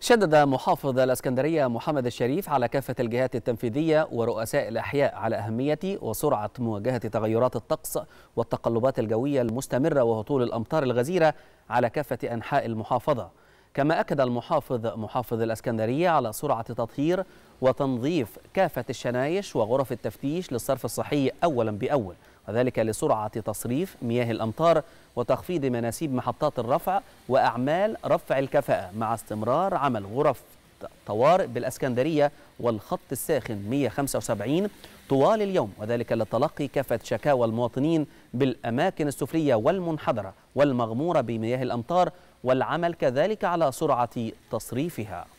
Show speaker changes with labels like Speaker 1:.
Speaker 1: شدد محافظ الاسكندريه محمد الشريف على كافه الجهات التنفيذيه ورؤساء الاحياء على اهميه وسرعه مواجهه تغيرات الطقس والتقلبات الجويه المستمره وهطول الامطار الغزيره على كافه انحاء المحافظه كما اكد المحافظ محافظ الاسكندريه على سرعه تطهير وتنظيف كافه الشنايش وغرف التفتيش للصرف الصحي اولا باول وذلك لسرعة تصريف مياه الأمطار وتخفيض مناسيب محطات الرفع وأعمال رفع الكفاءة مع استمرار عمل غرف طوارئ بالأسكندرية والخط الساخن 175 طوال اليوم وذلك لتلقي كافة شكاوى المواطنين بالأماكن السفلية والمنحدرة والمغمورة بمياه الأمطار والعمل كذلك على سرعة تصريفها